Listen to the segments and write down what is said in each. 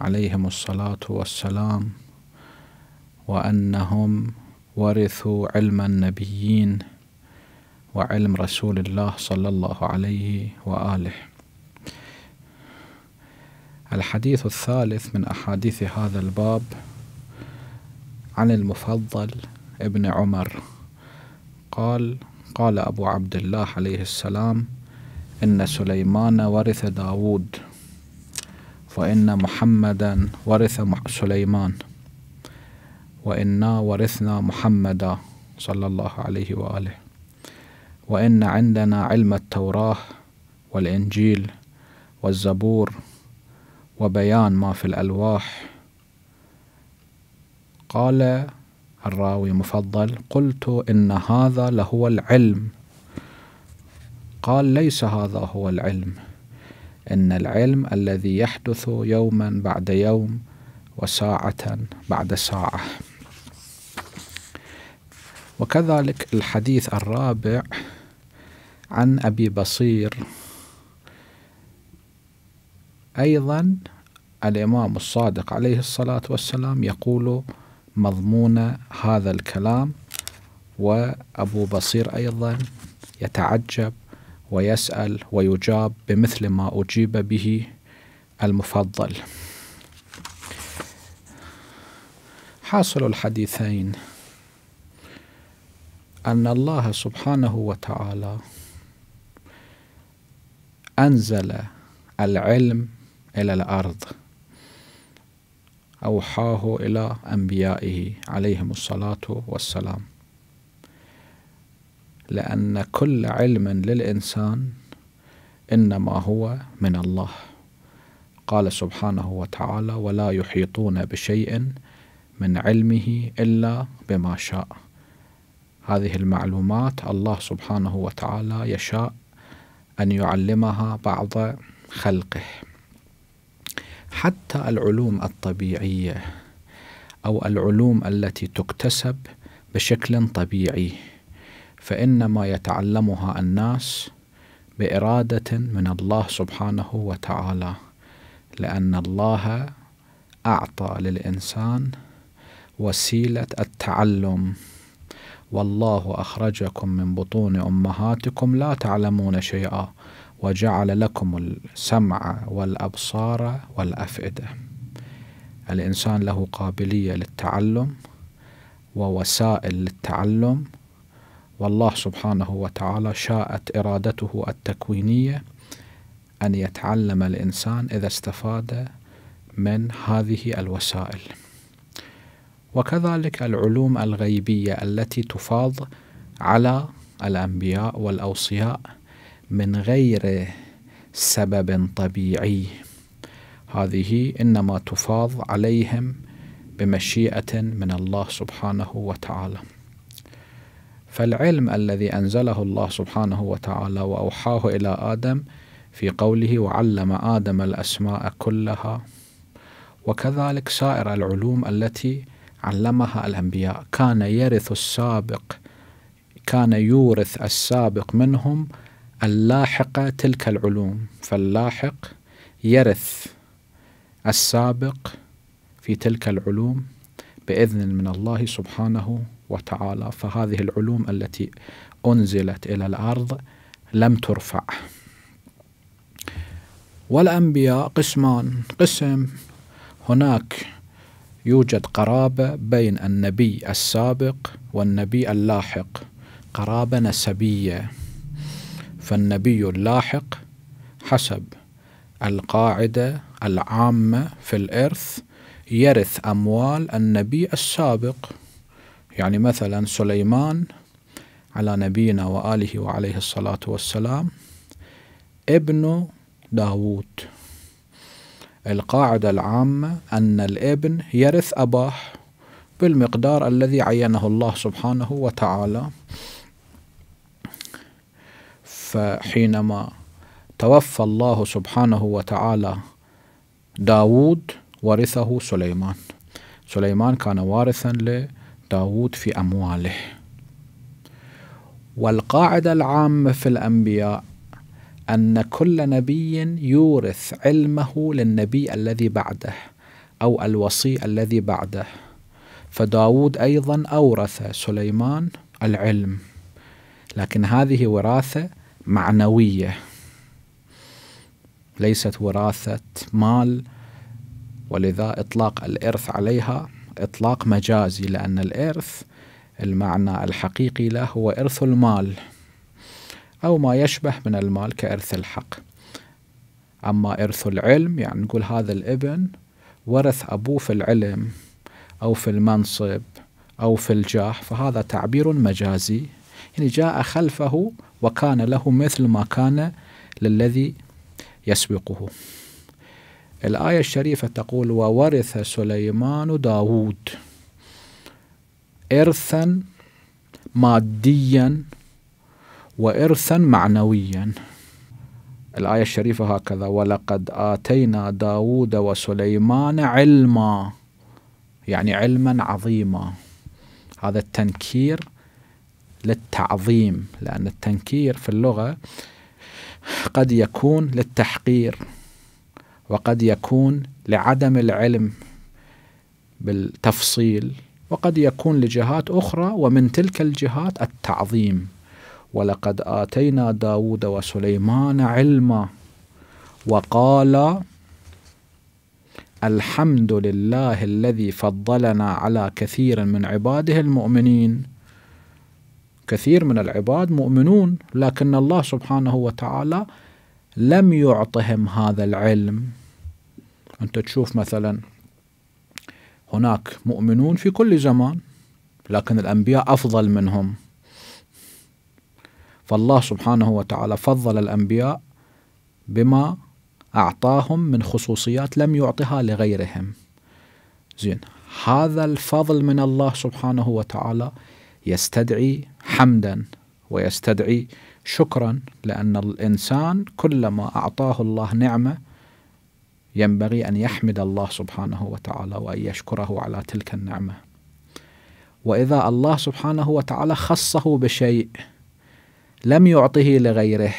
عليهم الصلاة والسلام وأنهم ورثوا علم النبيين وعلم رسول الله صلى الله عليه وآله الحديث الثالث من أحاديث هذا الباب عن المفضل ابن عمر قال قال أبو عبد الله عليه السلام إن سليمان ورث داود وإن محمدا ورث سليمان وإنا ورثنا محمدا صلى الله عليه وآله وإن عندنا علم التوراة والإنجيل والزبور وبيان ما في الألواح قال الراوي مفضل قلت إن هذا لهو العلم قال ليس هذا هو العلم إن العلم الذي يحدث يوما بعد يوم وساعة بعد ساعة وكذلك الحديث الرابع عن أبي بصير أيضا الإمام الصادق عليه الصلاة والسلام يقول مضمون هذا الكلام وأبو بصير أيضا يتعجب ويسأل ويجاب بمثل ما أجيب به المفضل حاصل الحديثين أن الله سبحانه وتعالى أنزل العلم إلى الأرض أوحاه إلى أنبيائه عليهم الصلاة والسلام لأن كل علم للإنسان إنما هو من الله قال سبحانه وتعالى ولا يحيطون بشيء من علمه إلا بما شاء هذه المعلومات الله سبحانه وتعالى يشاء أن يعلمها بعض خلقه حتى العلوم الطبيعية أو العلوم التي تكتسب بشكل طبيعي فإنما يتعلمها الناس بإرادة من الله سبحانه وتعالى لأن الله أعطى للإنسان وسيلة التعلم والله أخرجكم من بطون أمهاتكم لا تعلمون شيئا وجعل لكم السمع والأبصار والأفئدة الإنسان له قابلية للتعلم ووسائل للتعلم والله سبحانه وتعالى شاءت إرادته التكوينية أن يتعلم الإنسان إذا استفاد من هذه الوسائل وكذلك العلوم الغيبية التي تفاض على الأنبياء والأوصياء من غير سبب طبيعي هذه إنما تفاض عليهم بمشيئة من الله سبحانه وتعالى فالعلم الذي أنزله الله سبحانه وتعالى وأوحاه إلى آدم في قوله وعلم آدم الأسماء كلها وكذلك سائر العلوم التي علمها الأنبياء كان يرث السابق كان يورث السابق منهم اللاحقة تلك العلوم فاللاحق يرث السابق في تلك العلوم باذن من الله سبحانه وتعالى فهذه العلوم التي انزلت الى الارض لم ترفع والانبياء قسمان قسم هناك يوجد قرابه بين النبي السابق والنبي اللاحق قرابه نسبيه فالنبي اللاحق حسب القاعده العامه في الارث يرث أموال النبي السابق يعني مثلا سليمان على نبينا وآله وعليه الصلاة والسلام ابن داوود القاعدة العامة أن الابن يرث أباه بالمقدار الذي عينه الله سبحانه وتعالى فحينما توفى الله سبحانه وتعالى داوود ورثه سليمان سليمان كان وارثا لداود في أمواله والقاعدة العامة في الأنبياء أن كل نبي يورث علمه للنبي الذي بعده أو الوصي الذي بعده فداود أيضا أورث سليمان العلم لكن هذه وراثة معنوية ليست وراثة مال ولذا إطلاق الإرث عليها إطلاق مجازي لأن الإرث المعنى الحقيقي له هو إرث المال أو ما يشبه من المال كإرث الحق أما إرث العلم يعني نقول هذا الابن ورث أبوه في العلم أو في المنصب أو في الجاه فهذا تعبير مجازي يعني جاء خلفه وكان له مثل ما كان للذي يسبقه الآية الشريفة تقول وورث سليمان داود إرثا ماديا وإرثا معنويا الآية الشريفة هكذا ولقد آتينا داود وسليمان علما يعني علما عظيما هذا التنكير للتعظيم لأن التنكير في اللغة قد يكون للتحقير وقد يكون لعدم العلم بالتفصيل وقد يكون لجهات أخرى ومن تلك الجهات التعظيم ولقد آتينا داود وسليمان علما وقال الحمد لله الذي فضلنا على كثير من عباده المؤمنين كثير من العباد مؤمنون لكن الله سبحانه وتعالى لم يعطهم هذا العلم أنت تشوف مثلا هناك مؤمنون في كل زمان لكن الأنبياء أفضل منهم فالله سبحانه وتعالى فضل الأنبياء بما أعطاهم من خصوصيات لم يعطها لغيرهم زين هذا الفضل من الله سبحانه وتعالى يستدعي حمدا ويستدعي شكرا لأن الإنسان كلما أعطاه الله نعمة ينبغي أن يحمد الله سبحانه وتعالى وأن يشكره على تلك النعمة وإذا الله سبحانه وتعالى خصه بشيء لم يعطه لغيره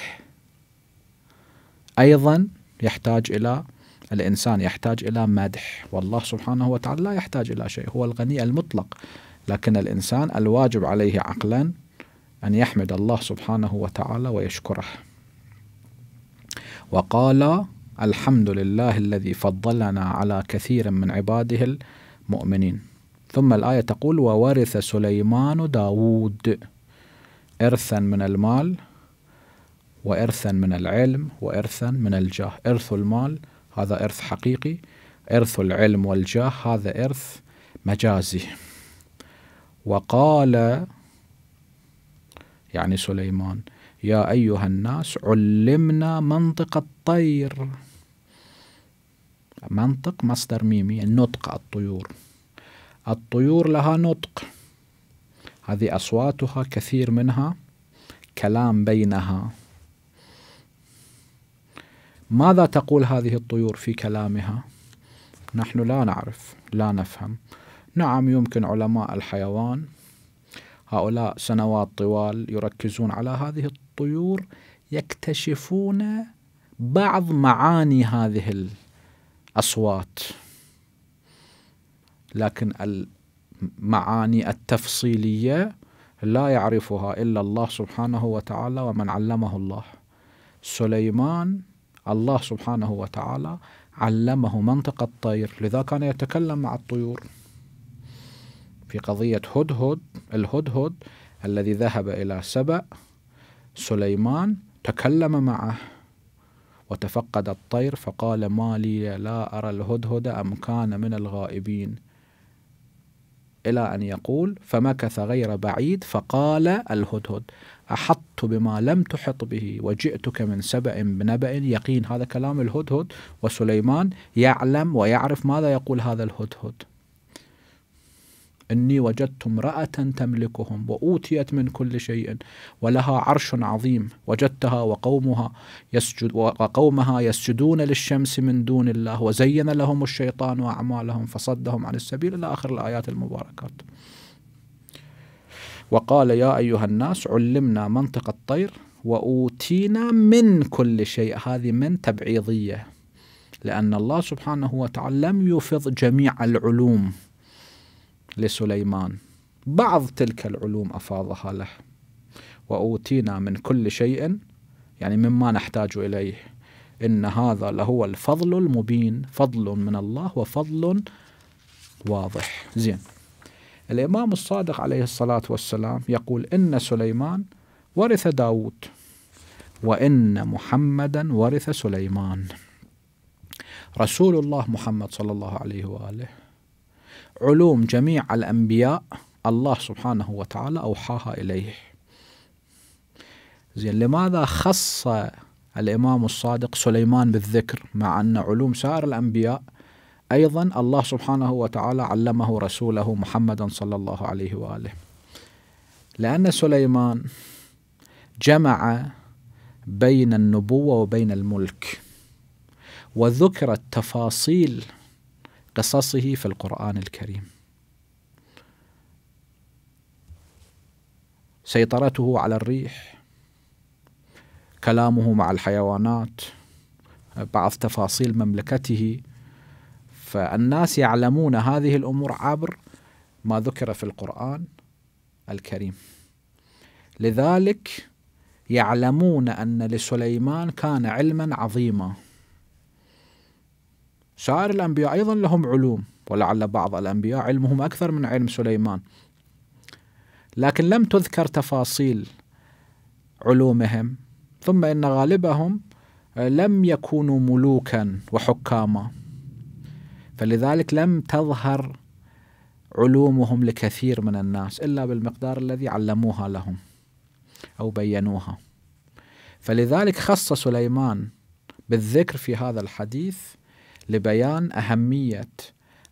أيضا يحتاج إلى الإنسان يحتاج إلى مدح والله سبحانه وتعالى لا يحتاج إلى شيء هو الغني المطلق لكن الإنسان الواجب عليه عقلا أن يحمد الله سبحانه وتعالى ويشكره وقال الحمد لله الذي فضلنا على كثير من عباده المؤمنين ثم الآية تقول وورث سليمان داود إرثا من المال وإرثا من العلم وإرثا من الجاه إرث المال هذا إرث حقيقي إرث العلم والجاه هذا إرث مجازي وقال يعني سليمان يا أيها الناس علمنا منطق الطير منطق مصدر ميمي نطق الطيور الطيور لها نطق هذه أصواتها كثير منها كلام بينها ماذا تقول هذه الطيور في كلامها نحن لا نعرف لا نفهم نعم يمكن علماء الحيوان هؤلاء سنوات طوال يركزون على هذه الطيور يكتشفون بعض معاني هذه الأصوات لكن المعاني التفصيلية لا يعرفها إلا الله سبحانه وتعالى ومن علمه الله سليمان الله سبحانه وتعالى علمه منطق الطير لذا كان يتكلم مع الطيور في قضية هدهد الهدهد الذي ذهب إلى سبأ سليمان تكلم معه وتفقد الطير فقال ما لي لا أرى الهدهد أم كان من الغائبين إلى أن يقول فمكث غير بعيد فقال الهدهد أحطت بما لم تحط به وجئتك من سبأ بنبأ يقين هذا كلام الهدهد وسليمان يعلم ويعرف ماذا يقول هذا الهدهد إني وجدت امرأة تملكهم وأوتيت من كل شيء ولها عرش عظيم وجدتها وقومها يسجد وقومها يسجدون للشمس من دون الله وزين لهم الشيطان أعمالهم فصدهم عن السبيل إلى آخر الآيات المباركات وقال يا أيها الناس علمنا منطق الطير وأوتينا من كل شيء هذه من تبعيضية لأن الله سبحانه وتعالى لم يفض جميع العلوم لسليمان بعض تلك العلوم أفاضها له وأوتينا من كل شيء يعني مما نحتاج إليه إن هذا لهو الفضل المبين فضل من الله وفضل واضح زين الإمام الصادق عليه الصلاة والسلام يقول إن سليمان ورث داود وإن محمدا ورث سليمان رسول الله محمد صلى الله عليه وآله علوم جميع الأنبياء الله سبحانه وتعالى أوحاها إليه زين لماذا خص الإمام الصادق سليمان بالذكر مع أن علوم سائر الأنبياء أيضا الله سبحانه وتعالى علمه رسوله محمدا صلى الله عليه وآله لأن سليمان جمع بين النبوة وبين الملك وذكرت تفاصيل قصصه في القرآن الكريم. سيطرته على الريح، كلامه مع الحيوانات، بعض تفاصيل مملكته، فالناس يعلمون هذه الأمور عبر ما ذكر في القرآن الكريم. لذلك يعلمون أن لسليمان كان علما عظيما سائر الأنبياء أيضا لهم علوم ولعل بعض الأنبياء علمهم أكثر من علم سليمان لكن لم تذكر تفاصيل علومهم ثم إن غالبهم آه، لم يكونوا ملوكا وحكاما فلذلك لم تظهر علومهم لكثير من الناس إلا بالمقدار الذي علموها لهم أو بينوها فلذلك خص سليمان بالذكر في هذا الحديث لبيان أهمية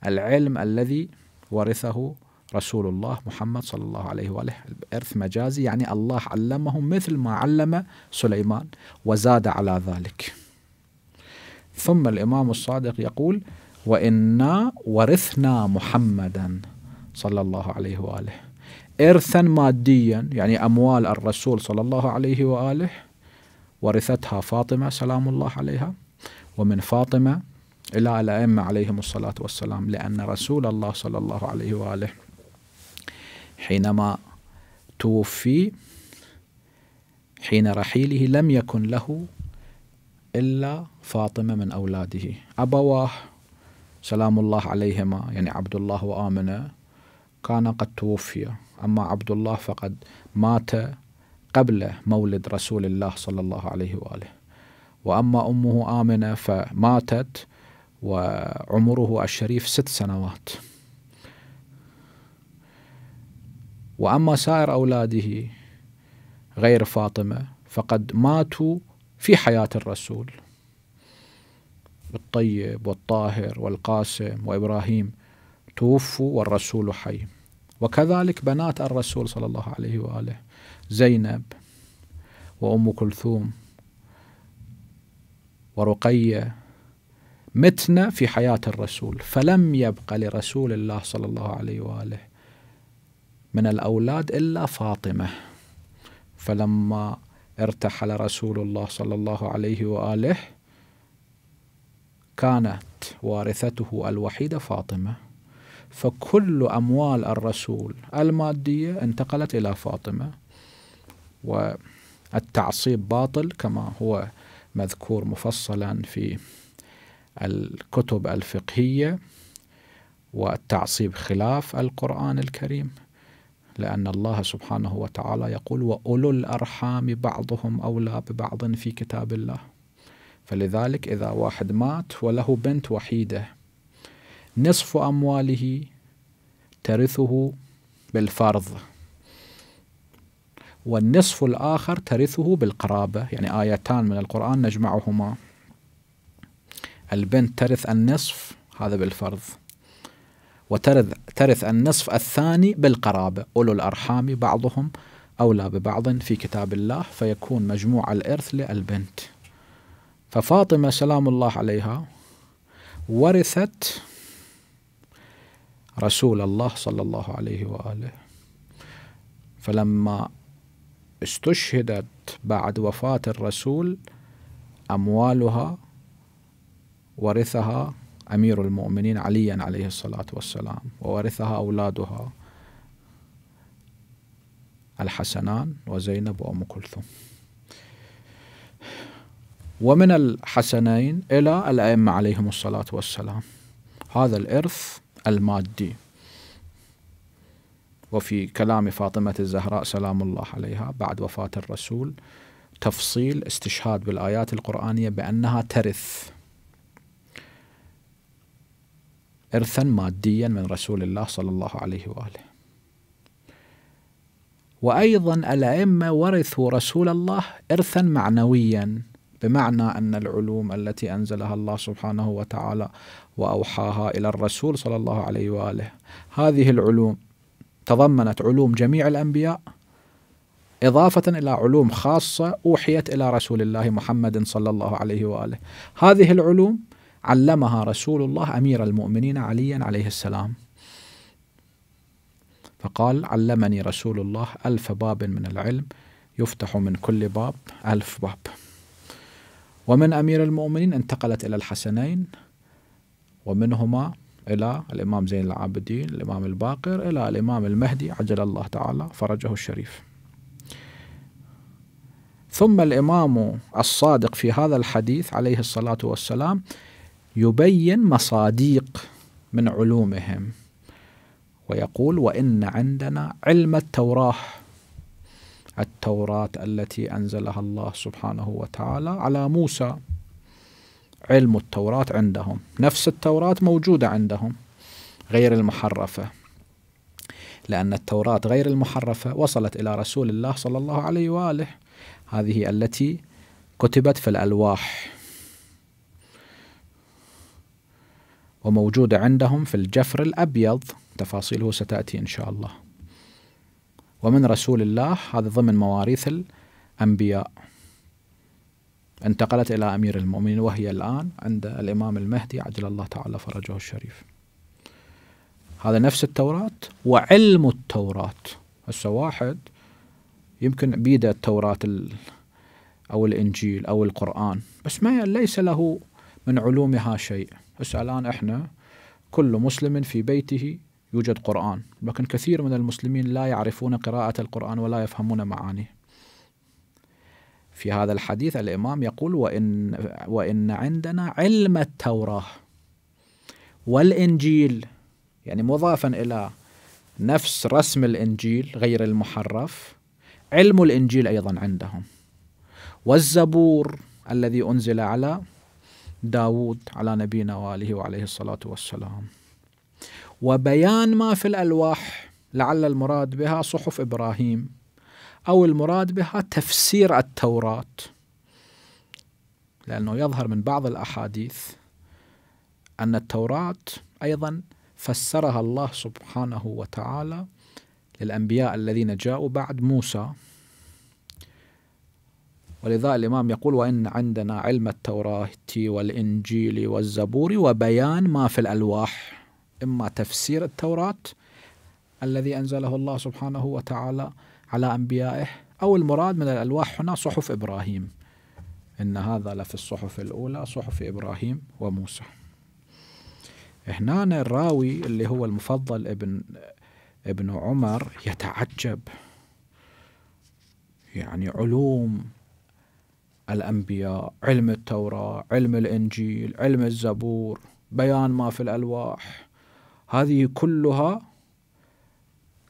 العلم الذي ورثه رسول الله محمد صلى الله عليه وآله الإرث مجازي يعني الله علمه مثل ما علم سليمان وزاد على ذلك ثم الإمام الصادق يقول وإنا ورثنا محمدا صلى الله عليه وآله إرثا ماديا يعني أموال الرسول صلى الله عليه وآله ورثتها فاطمة سلام الله عليها ومن فاطمة إلى الأئمة عليهم الصلاة والسلام لأن رسول الله صلى الله عليه وآله حينما توفي حين رحيله لم يكن له إلا فاطمة من أولاده أبواه سلام الله عليهما يعني عبد الله وآمنة كان قد توفي أما عبد الله فقد مات قبل مولد رسول الله صلى الله عليه وآله وأما أمه آمنة فماتت وعمره الشريف ست سنوات وأما سائر أولاده غير فاطمة فقد ماتوا في حياة الرسول الطيب والطاهر والقاسم وإبراهيم توفوا والرسول حي وكذلك بنات الرسول صلى الله عليه وآله زينب وأم كلثوم ورقية متنا في حياة الرسول فلم يبقى لرسول الله صلى الله عليه وآله من الأولاد إلا فاطمة فلما ارتحل رسول الله صلى الله عليه وآله كانت وارثته الوحيدة فاطمة فكل أموال الرسول المادية انتقلت إلى فاطمة والتعصيب باطل كما هو مذكور مفصلا في الكتب الفقهية والتعصيب خلاف القرآن الكريم لأن الله سبحانه وتعالى يقول وأولو الأرحام بعضهم أولى ببعض في كتاب الله فلذلك إذا واحد مات وله بنت وحيدة نصف أمواله ترثه بالفرض والنصف الآخر ترثه بالقرابة يعني آيتان من القرآن نجمعهما البنت ترث النصف هذا بالفرض وترث ترث النصف الثاني بالقرابة أولو الأرحام بعضهم أولى ببعض في كتاب الله فيكون مجموع الإرث للبنت ففاطمة سلام الله عليها ورثت رسول الله صلى الله عليه وآله فلما استشهدت بعد وفاة الرسول أموالها ورثها أمير المؤمنين عليا عليه الصلاة والسلام وورثها أولادها الحسنان وزينب وأم كلثوم ومن الحسنين إلى الأئمة عليهم الصلاة والسلام هذا الإرث المادي وفي كلام فاطمة الزهراء سلام الله عليها بعد وفاة الرسول تفصيل استشهاد بالآيات القرآنية بأنها ترث إرثا ماديا من رسول الله صلى الله عليه وآله وأيضا الأئمة ورثوا رسول الله إرثا معنويا بمعنى أن العلوم التي أنزلها الله سبحانه وتعالى وأوحاها إلى الرسول صلى الله عليه وآله هذه العلوم تضمنت علوم جميع الأنبياء إضافة إلى علوم خاصة أوحيت إلى رسول الله محمد صلى الله عليه وآله هذه العلوم علمها رسول الله أمير المؤمنين عليا عليه السلام فقال علمني رسول الله ألف باب من العلم يفتح من كل باب ألف باب ومن أمير المؤمنين انتقلت إلى الحسنين ومنهما إلى الإمام زين العابدين الإمام الباقر إلى الإمام المهدي عجل الله تعالى فرجه الشريف ثم الإمام الصادق في هذا الحديث عليه الصلاة والسلام يبين مصاديق من علومهم ويقول وإن عندنا علم التوراة التوراة التي أنزلها الله سبحانه وتعالى على موسى علم التوراة عندهم نفس التوراة موجودة عندهم غير المحرفة لأن التوراة غير المحرفة وصلت إلى رسول الله صلى الله عليه وآله هذه التي كتبت في الألواح وموجودة عندهم في الجفر الأبيض تفاصيله ستأتي إن شاء الله ومن رسول الله هذا ضمن مواريث الأنبياء انتقلت إلى أمير المؤمنين وهي الآن عند الإمام المهدي عجل الله تعالى فرجه الشريف هذا نفس التوراة وعلم التوراة هسه واحد يمكن بيده التوراة أو الإنجيل أو القرآن بس ما ليس له من علومها شيء هسه الآن إحنا كل مسلم في بيته يوجد قرآن لكن كثير من المسلمين لا يعرفون قراءة القرآن ولا يفهمون معانيه في هذا الحديث الإمام يقول وإن, وإن عندنا علم التوراة والإنجيل يعني مضافا إلى نفس رسم الإنجيل غير المحرف علم الإنجيل أيضا عندهم والزبور الذي أنزل على داود على نبينا وآله وعليه الصلاة والسلام وبيان ما في الألواح لعل المراد بها صحف إبراهيم أو المراد بها تفسير التوراة لأنه يظهر من بعض الأحاديث أن التوراة أيضا فسرها الله سبحانه وتعالى للأنبياء الذين جاءوا بعد موسى ولذا الإمام يقول وإن عندنا علم التوراة والإنجيل والزبور وبيان ما في الألواح إما تفسير التوراة الذي أنزله الله سبحانه وتعالى على أنبيائه أو المراد من الألواح هنا صحف إبراهيم إن هذا لفي الصحف الأولى صحف إبراهيم وموسى هنا الراوي اللي هو المفضل ابن ابن عمر يتعجب يعني علوم الأنبياء علم التوراة علم الإنجيل علم الزبور بيان ما في الألواح هذه كلها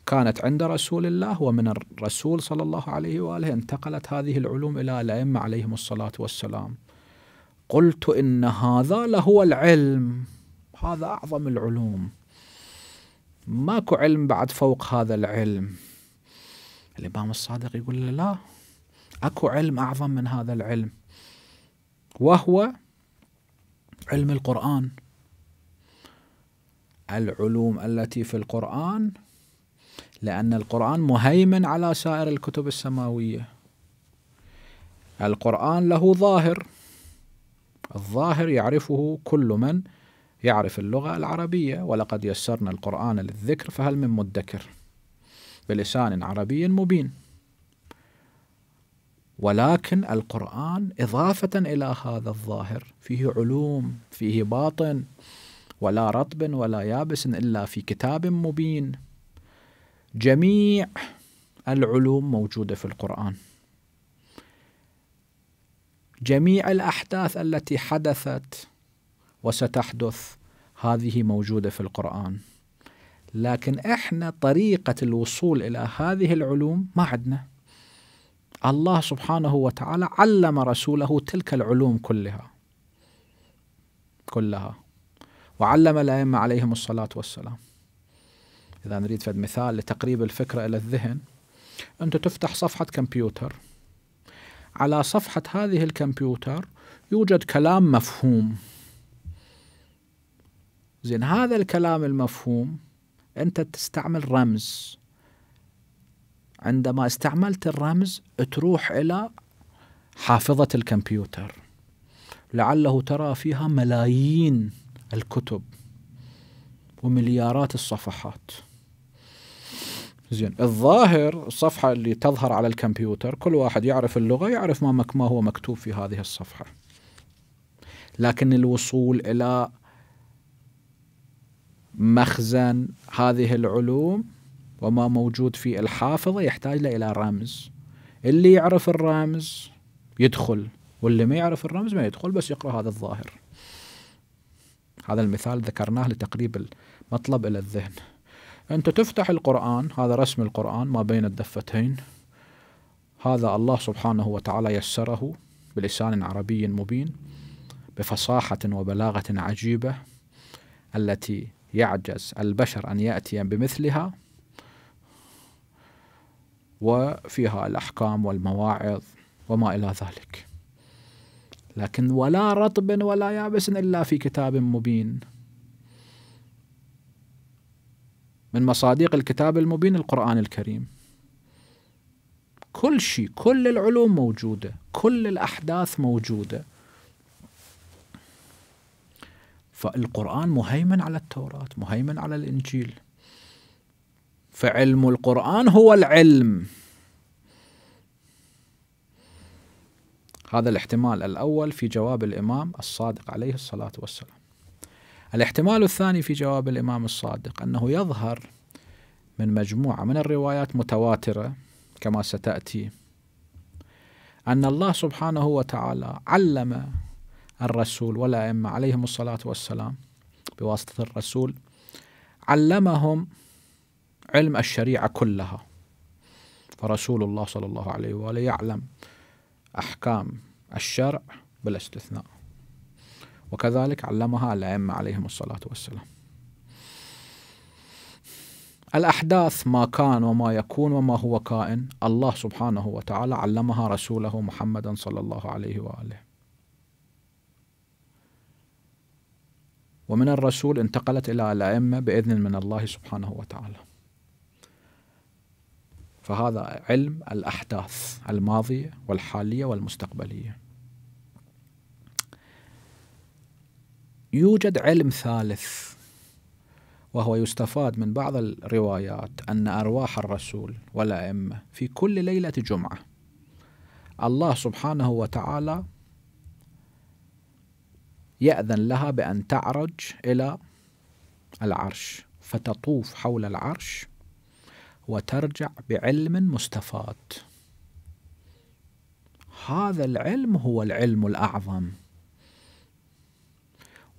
كانت عند رسول الله ومن الرسول صلى الله عليه وآله انتقلت هذه العلوم إلى الأئمة عليهم الصلاة والسلام قلت إن هذا لهو العلم هذا أعظم العلوم ماكو علم بعد فوق هذا العلم الإمام الصادق يقول لا اكو علم اعظم من هذا العلم وهو علم القرآن العلوم التي في القرآن لأن القرآن مهيمن على سائر الكتب السماوية القرآن له ظاهر الظاهر يعرفه كل من يعرف اللغة العربية ولقد يسرنا القرآن للذكر فهل من مدكر بلسان عربي مبين ولكن القرآن إضافة إلى هذا الظاهر فيه علوم فيه باطن ولا رطب ولا يابس إلا في كتاب مبين جميع العلوم موجودة في القرآن جميع الأحداث التي حدثت وستحدث هذه موجودة في القرآن لكن إحنا طريقة الوصول إلى هذه العلوم ما عندنا الله سبحانه وتعالى علم رسوله تلك العلوم كلها كلها وعلم الأئمة عليهم الصلاة والسلام إذا نريد فد مثال لتقريب الفكرة إلى الذهن أنت تفتح صفحة كمبيوتر على صفحة هذه الكمبيوتر يوجد كلام مفهوم زين هذا الكلام المفهوم أنت تستعمل رمز عندما استعملت الرمز تروح إلى حافظة الكمبيوتر لعله ترى فيها ملايين الكتب ومليارات الصفحات زين الظاهر الصفحة اللي تظهر على الكمبيوتر كل واحد يعرف اللغة يعرف ما, ما هو مكتوب في هذه الصفحة لكن الوصول إلى مخزن هذه العلوم وما موجود في الحافظة يحتاج إلى رمز اللي يعرف الرمز يدخل واللي ما يعرف الرمز ما يدخل بس يقرأ هذا الظاهر هذا المثال ذكرناه لتقريب المطلب إلى الذهن أنت تفتح القرآن هذا رسم القرآن ما بين الدفتين هذا الله سبحانه وتعالى يسره بلسان عربي مبين بفصاحة وبلاغة عجيبة التي يعجز البشر أن يأتي بمثلها وفيها الأحكام والمواعظ وما إلى ذلك لكن ولا رطب ولا يابس إلا في كتاب مبين من مصادق الكتاب المبين القرآن الكريم كل شيء كل العلوم موجودة كل الأحداث موجودة فالقرآن مهيمن على التوراة مهيمن على الإنجيل فعلم القرآن هو العلم هذا الاحتمال الأول في جواب الإمام الصادق عليه الصلاة والسلام الاحتمال الثاني في جواب الإمام الصادق أنه يظهر من مجموعة من الروايات متواترة كما ستأتي أن الله سبحانه وتعالى علم الرسول والأئمة عليهم الصلاة والسلام بواسطة الرسول علمهم علم الشريعة كلها فرسول الله صلى الله عليه وآله يعلم أحكام الشرع بلا استثناء وكذلك علمها الأئمة عليهم الصلاة والسلام الأحداث ما كان وما يكون وما هو كائن الله سبحانه وتعالى علمها رسوله محمدا صلى الله عليه وآله ومن الرسول انتقلت إلى الأئمة بإذن من الله سبحانه وتعالى فهذا علم الأحداث الماضية والحالية والمستقبلية يوجد علم ثالث وهو يستفاد من بعض الروايات أن أرواح الرسول والأئمة في كل ليلة جمعة الله سبحانه وتعالى يأذن لها بأن تعرج إلى العرش فتطوف حول العرش وترجع بعلم مستفاد هذا العلم هو العلم الأعظم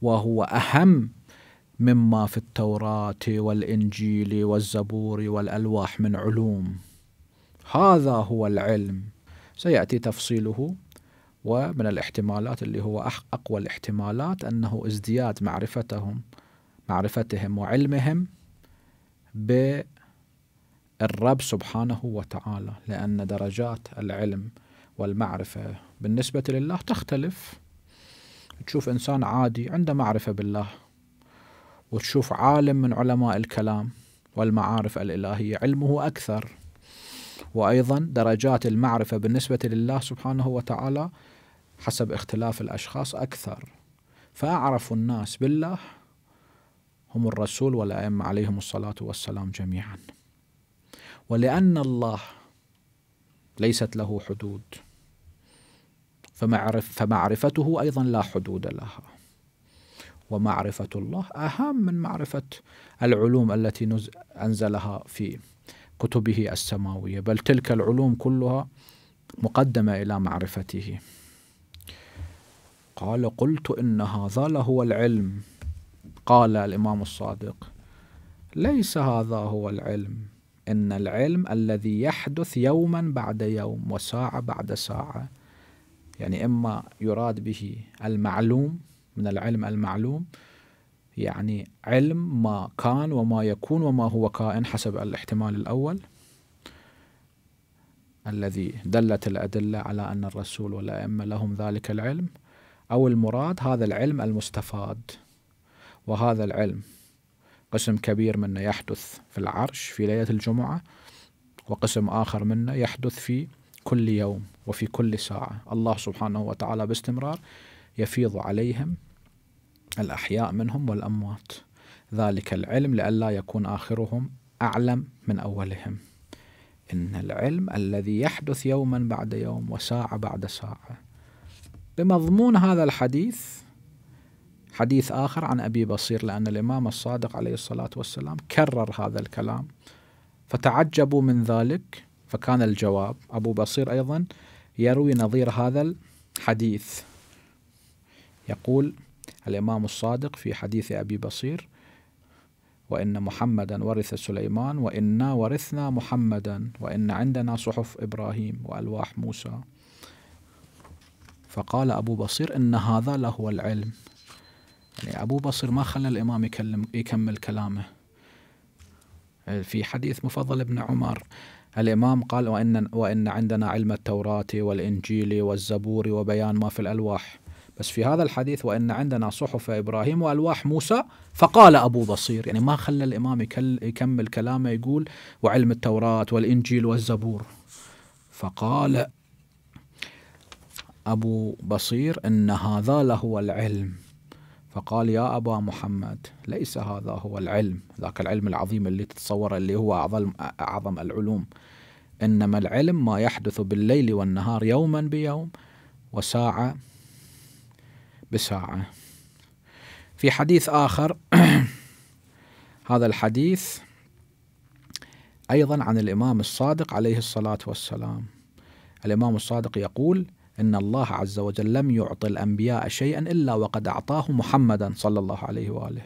وهو أهم مما في التوراة والإنجيل والزبور والألواح من علوم هذا هو العلم سيأتي تفصيله ومن الاحتمالات اللي هو أقوى الاحتمالات أنه ازدياد معرفتهم معرفتهم وعلمهم الرب سبحانه وتعالى لأن درجات العلم والمعرفة بالنسبة لله تختلف تشوف إنسان عادي عنده معرفة بالله وتشوف عالم من علماء الكلام والمعارف الإلهية علمه أكثر وأيضا درجات المعرفة بالنسبة لله سبحانه وتعالى حسب اختلاف الأشخاص أكثر فأعرف الناس بالله هم الرسول والأئمة عليهم الصلاة والسلام جميعاً ولأن الله ليست له حدود فمعرف فمعرفته أيضا لا حدود لها ومعرفة الله أهم من معرفة العلوم التي أنزلها في كتبه السماوية بل تلك العلوم كلها مقدمة إلى معرفته قال قلت إن هذا لهو العلم قال الإمام الصادق ليس هذا هو العلم إن العلم الذي يحدث يوما بعد يوم وساعة بعد ساعة يعني إما يراد به المعلوم من العلم المعلوم يعني علم ما كان وما يكون وما هو كائن حسب الاحتمال الأول الذي دلت الأدلة على أن الرسول والأئمة لهم ذلك العلم أو المراد هذا العلم المستفاد وهذا العلم قسم كبير منه يحدث في العرش في ليلة الجمعة وقسم آخر منه يحدث في كل يوم وفي كل ساعة الله سبحانه وتعالى باستمرار يفيض عليهم الأحياء منهم والأموات ذلك العلم لئلا يكون آخرهم أعلم من أولهم إن العلم الذي يحدث يوما بعد يوم وساعة بعد ساعة بمضمون هذا الحديث حديث آخر عن أبي بصير لأن الإمام الصادق عليه الصلاة والسلام كرر هذا الكلام فتعجبوا من ذلك فكان الجواب أبو بصير أيضا يروي نظير هذا الحديث يقول الإمام الصادق في حديث أبي بصير وإن محمدا ورث سليمان وإنا ورثنا محمدا وإن عندنا صحف إبراهيم وألواح موسى فقال أبو بصير إن هذا لهو العلم يعني أبو بصير ما خلى الإمام يكلم يكمل كلامه آه، في حديث مفضل ابن عمر الإمام قال وإن, وإن عندنا علم التوراة والإنجيل والزبور وبيان ما في الألواح بس في هذا الحديث وإن عندنا صحف إبراهيم وألواح موسى فقال أبو بصير يعني ما خلى الإمام يكمل كلامه يقول وعلم التوراة والإنجيل والزبور فقال أبو بصير إن هذا لهو العلم فقال يا أبا محمد ليس هذا هو العلم ذاك العلم العظيم اللي تتصوره اللي هو أعظم, أعظم العلوم إنما العلم ما يحدث بالليل والنهار يوما بيوم وساعة بساعة في حديث آخر هذا الحديث أيضا عن الإمام الصادق عليه الصلاة والسلام الإمام الصادق يقول ان الله عز وجل لم يعطي الانبياء شيئا الا وقد اعطاه محمدا صلى الله عليه واله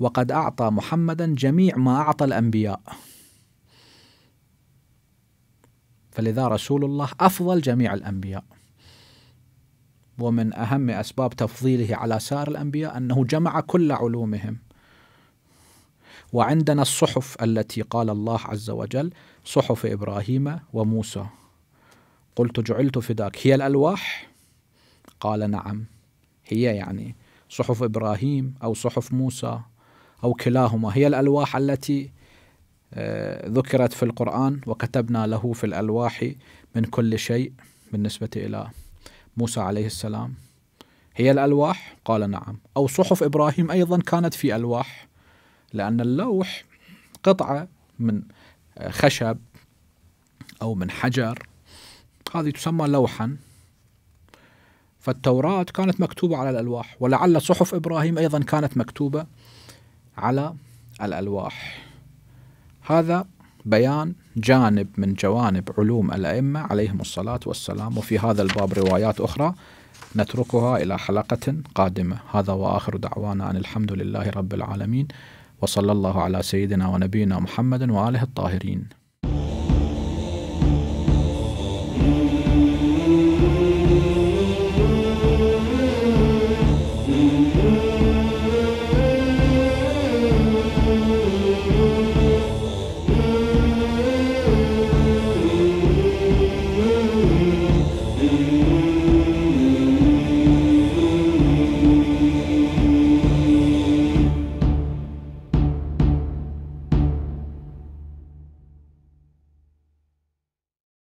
وقد اعطى محمدا جميع ما اعطى الانبياء فلذا رسول الله افضل جميع الانبياء ومن اهم اسباب تفضيله على سائر الانبياء انه جمع كل علومهم وعندنا الصحف التي قال الله عز وجل صحف ابراهيم وموسى قلت جعلت فداك هي الألواح قال نعم هي يعني صحف إبراهيم أو صحف موسى أو كلاهما هي الألواح التي آه، ذكرت في القرآن وكتبنا له في الألواح من كل شيء بالنسبة إلى موسى عليه السلام هي الألواح قال نعم أو صحف إبراهيم أيضا كانت في ألواح لأن اللوح قطعة من آه، خشب أو من حجر هذه تسمى لوحا فالتوراة كانت مكتوبة على الألواح ولعل صحف إبراهيم أيضا كانت مكتوبة على الألواح هذا بيان جانب من جوانب علوم الأئمة عليهم الصلاة والسلام وفي هذا الباب روايات أخرى نتركها إلى حلقة قادمة هذا وآخر دعوانا أن الحمد لله رب العالمين وصلى الله على سيدنا ونبينا محمد وآله الطاهرين